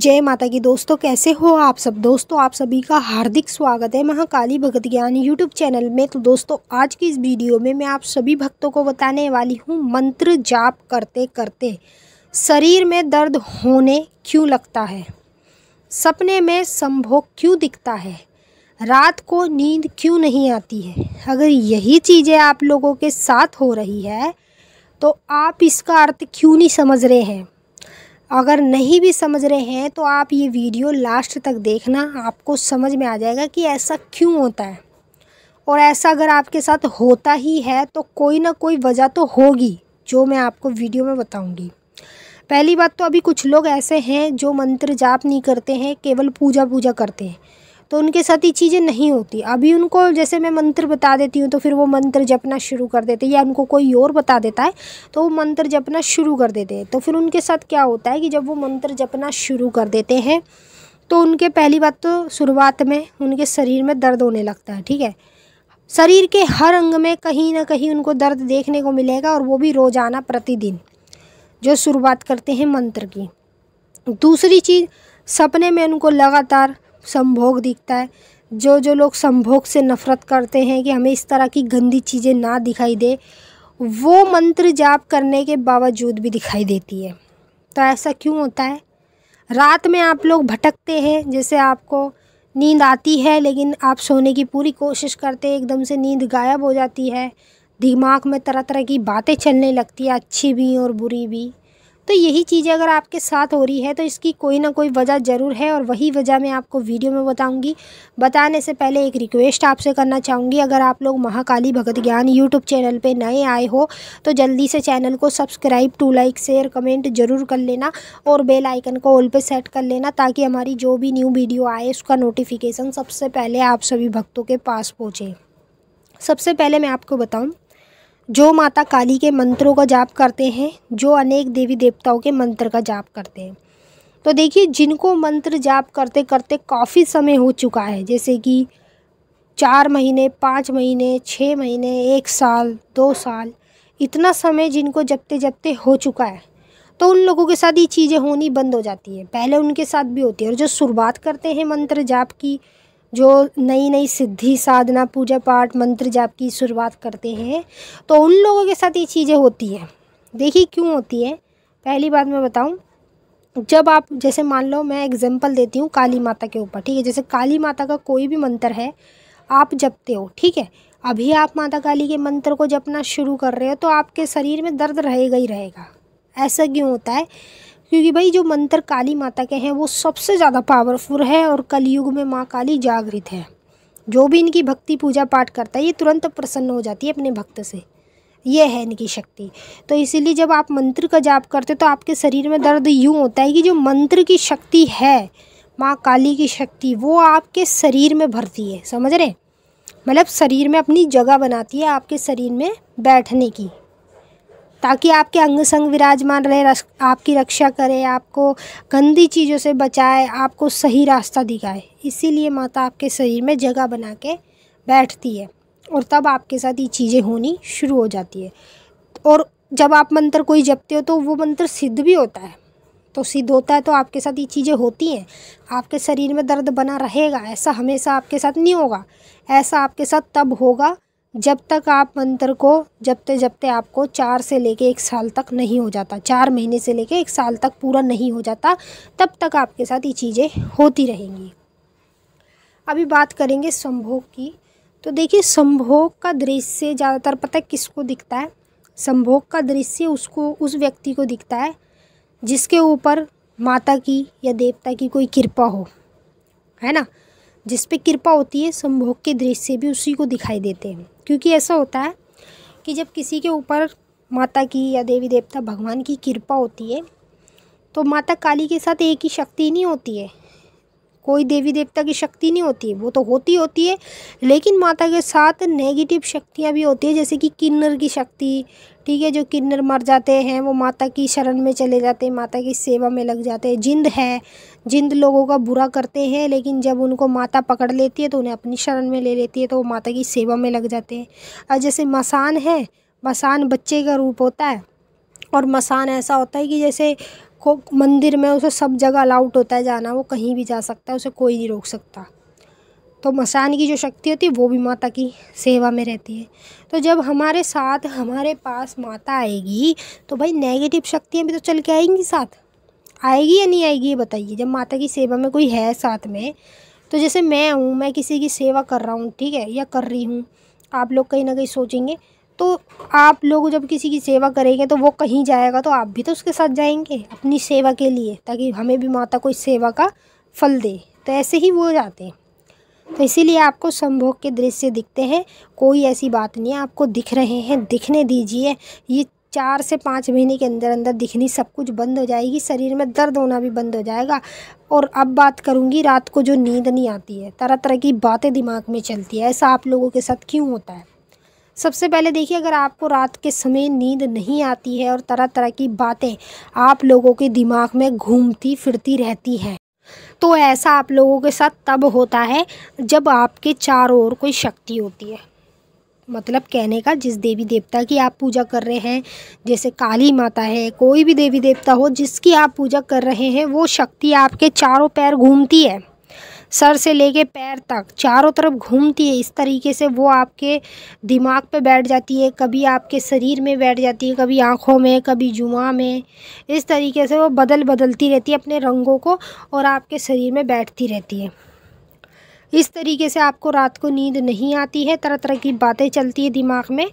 जय माता की दोस्तों कैसे हो आप सब दोस्तों आप सभी का हार्दिक स्वागत है महाकाली भगत ज्ञान यूट्यूब चैनल में तो दोस्तों आज की इस वीडियो में मैं आप सभी भक्तों को बताने वाली हूँ मंत्र जाप करते करते शरीर में दर्द होने क्यों लगता है सपने में संभोग क्यों दिखता है रात को नींद क्यों नहीं आती है अगर यही चीज़ें आप लोगों के साथ हो रही है तो आप इसका अर्थ क्यों नहीं समझ रहे हैं अगर नहीं भी समझ रहे हैं तो आप ये वीडियो लास्ट तक देखना आपको समझ में आ जाएगा कि ऐसा क्यों होता है और ऐसा अगर आपके साथ होता ही है तो कोई ना कोई वजह तो होगी जो मैं आपको वीडियो में बताऊंगी पहली बात तो अभी कुछ लोग ऐसे हैं जो मंत्र जाप नहीं करते हैं केवल पूजा पूजा करते हैं तो उनके साथ ये चीज़ें नहीं होती अभी उनको जैसे मैं मंत्र बता देती हूँ तो फिर वो मंत्र जपना शुरू कर देते या उनको कोई और बता देता है तो वो मंत्र जपना शुरू कर देते हैं तो फिर उनके साथ क्या होता है कि जब वो मंत्र जपना शुरू कर देते हैं तो उनके पहली बात तो शुरुआत में उनके शरीर में दर्द होने लगता है ठीक है शरीर के हर अंग में कहीं ना कहीं उनको दर्द देखने को मिलेगा और वो भी रोज़ाना प्रतिदिन जो शुरुआत करते हैं मंत्र की दूसरी चीज़ सपने में उनको लगातार संभोग दिखता है जो जो लोग संभोग से नफ़रत करते हैं कि हमें इस तरह की गंदी चीज़ें ना दिखाई दे वो मंत्र जाप करने के बावजूद भी दिखाई देती है तो ऐसा क्यों होता है रात में आप लोग भटकते हैं जैसे आपको नींद आती है लेकिन आप सोने की पूरी कोशिश करते हैं एकदम से नींद गायब हो जाती है दिमाग में तरह तरह की बातें चलने लगती है अच्छी भी और बुरी भी तो यही चीज़ें अगर आपके साथ हो रही है तो इसकी कोई ना कोई वजह ज़रूर है और वही वजह मैं आपको वीडियो में बताऊंगी बताने से पहले एक रिक्वेस्ट आपसे करना चाहूँगी अगर आप लोग महाकाली भगत ज्ञान यूट्यूब चैनल पे नए आए हो तो जल्दी से चैनल को subscribe to like share comment जरूर कर लेना और बेलाइकन को ऑल पर सेट कर लेना ताकि हमारी जो भी न्यू वीडियो आए उसका नोटिफिकेशन सबसे पहले आप सभी भक्तों के पास पहुँचे सबसे पहले मैं आपको बताऊँ जो माता काली के मंत्रों का जाप करते हैं जो अनेक देवी देवताओं के मंत्र का जाप करते हैं तो देखिए जिनको मंत्र जाप करते करते काफ़ी समय हो चुका है जैसे कि चार महीने पाँच महीने छः महीने एक साल दो साल इतना समय जिनको जपते जपते हो चुका है तो उन लोगों के साथ ये चीज़ें होनी बंद हो जाती है पहले उनके साथ भी होती है और जो शुरुआत करते हैं मंत्र जाप की जो नई नई सिद्धि साधना पूजा पाठ मंत्र जाप की शुरुआत करते हैं तो उन लोगों के साथ ये चीज़ें होती हैं देखिए क्यों होती है पहली बात मैं बताऊँ जब आप जैसे मान लो मैं एग्जांपल देती हूँ काली माता के ऊपर ठीक है जैसे काली माता का कोई भी मंत्र है आप जपते हो ठीक है अभी आप माता काली के मंत्र को जपना शुरू कर रहे हो तो आपके शरीर में दर्द रहेगा ही रहेगा ऐसा क्यों होता है क्योंकि भाई जो मंत्र काली माता के हैं वो सबसे ज़्यादा पावरफुल है और कलयुग में माँ काली जागृत है जो भी इनकी भक्ति पूजा पाठ करता है ये तुरंत प्रसन्न हो जाती है अपने भक्त से ये है इनकी शक्ति तो इसीलिए जब आप मंत्र का जाप करते हो तो आपके शरीर में दर्द यूँ होता है कि जो मंत्र की शक्ति है माँ काली की शक्ति वो आपके शरीर में भरती है समझ रहे मतलब शरीर में अपनी जगह बनाती है आपके शरीर में बैठने की ताकि आपके अंग संग विराजमान रहे आपकी रक्षा करे आपको गंदी चीज़ों से बचाए आपको सही रास्ता दिखाए इसीलिए माता आपके शरीर में जगह बना के बैठती है और तब आपके साथ ये चीज़ें होनी शुरू हो जाती है और जब आप मंत्र कोई जपते हो तो वो मंत्र सिद्ध भी होता है तो सिद्ध होता है तो आपके साथ ये चीज़ें होती हैं आपके शरीर में दर्द बना रहेगा ऐसा हमेशा आपके साथ नहीं होगा ऐसा आपके साथ तब होगा जब तक आप मंत्र को जपते जपते आपको चार से लेके एक साल तक नहीं हो जाता चार महीने से लेके एक साल तक पूरा नहीं हो जाता तब तक आपके साथ ये चीज़ें होती रहेंगी अभी बात करेंगे संभोग की तो देखिए संभोग का दृश्य ज़्यादातर पता है किसको दिखता है संभोग का दृश्य उसको उस व्यक्ति को दिखता है जिसके ऊपर माता की या देवता की कोई कृपा हो है ना जिस कृपा होती है संभोग के दृश्य भी उसी को दिखाई देते हैं क्योंकि ऐसा होता है कि जब किसी के ऊपर माता की या देवी देवता भगवान की कृपा होती है तो माता काली के साथ एक ही शक्ति नहीं होती है कोई देवी देवता की शक्ति नहीं होती है वो तो होती होती है लेकिन माता के साथ नेगेटिव शक्तियाँ भी होती है जैसे कि किन्नर की शक्ति ठीक है जो किन्नर मर जाते हैं वो माता की शरण में चले जाते हैं माता की सेवा में लग जाते हैं जिंद है जिंद लोगों का बुरा करते हैं लेकिन जब उनको माता पकड़ लेती है तो उन्हें अपनी शरण में ले लेती है तो वो माता की सेवा में लग जाते हैं और जैसे मसान है मसान बच्चे का रूप होता है और मसान ऐसा होता है कि जैसे को मंदिर में उसे सब जगह अलाउट होता है जाना वो कहीं भी जा सकता है उसे कोई नहीं रोक सकता तो मसान की जो शक्ति होती है वो भी माता की सेवा में रहती है तो जब हमारे साथ हमारे पास माता आएगी तो भाई नेगेटिव शक्तियाँ भी तो चल के आएंगी साथ आएगी या नहीं आएगी ये बताइए जब माता की सेवा में कोई है साथ में तो जैसे मैं हूँ मैं किसी की सेवा कर रहा हूँ ठीक है या कर रही हूँ आप लोग कहीं ना कहीं सोचेंगे तो आप लोग जब किसी की सेवा करेंगे तो वो कहीं जाएगा तो आप भी तो उसके साथ जाएंगे अपनी सेवा के लिए ताकि हमें भी माता कोई सेवा का फल दे तो ऐसे ही वो जाते हैं तो इसीलिए आपको संभोग के दृश्य दिखते हैं कोई ऐसी बात नहीं है आपको दिख रहे हैं दिखने दीजिए ये चार से पाँच महीने के अंदर अंदर दिखनी सब कुछ बंद हो जाएगी शरीर में दर्द होना भी बंद हो जाएगा और अब बात करूँगी रात को जो नींद नहीं आती है तरह तरह की बातें दिमाग में चलती है ऐसा आप लोगों के साथ क्यों होता है सबसे पहले देखिए अगर आपको रात के समय नींद नहीं आती है और तरह तरह की बातें आप लोगों के दिमाग में घूमती फिरती रहती हैं तो ऐसा आप लोगों के साथ तब होता है जब आपके चारों ओर कोई शक्ति होती है मतलब कहने का जिस देवी देवता की आप पूजा कर रहे हैं जैसे काली माता है कोई भी देवी देवता हो जिसकी आप पूजा कर रहे हैं वो शक्ति आपके चारों पैर घूमती है सर से लेके पैर तक चारों तरफ घूमती है इस तरीके से वो आपके दिमाग पे बैठ जाती है कभी आपके शरीर में बैठ जाती है कभी आँखों में कभी जुआ में इस तरीके से वो बदल बदलती रहती है अपने रंगों को और आपके शरीर में बैठती रहती है इस तरीके से आपको रात को नींद नहीं आती है तरह तरह की बातें चलती है दिमाग में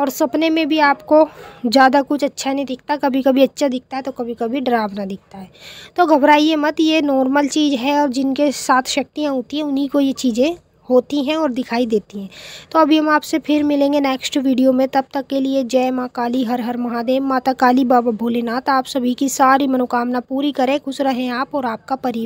और सपने में भी आपको ज़्यादा कुछ अच्छा नहीं दिखता कभी कभी अच्छा दिखता है तो कभी कभी डरावना दिखता है तो घबराइए मत ये नॉर्मल चीज़ है और जिनके साथ शक्तियाँ होती हैं उन्हीं को ये चीज़ें होती हैं और दिखाई देती हैं तो अभी हम आपसे फिर मिलेंगे नेक्स्ट वीडियो में तब तक के लिए जय माँ काली हर हर महादेव माता काली बाबा भोलेनाथ आप सभी की सारी मनोकामना पूरी करें खुश रहें आप और आपका परिवार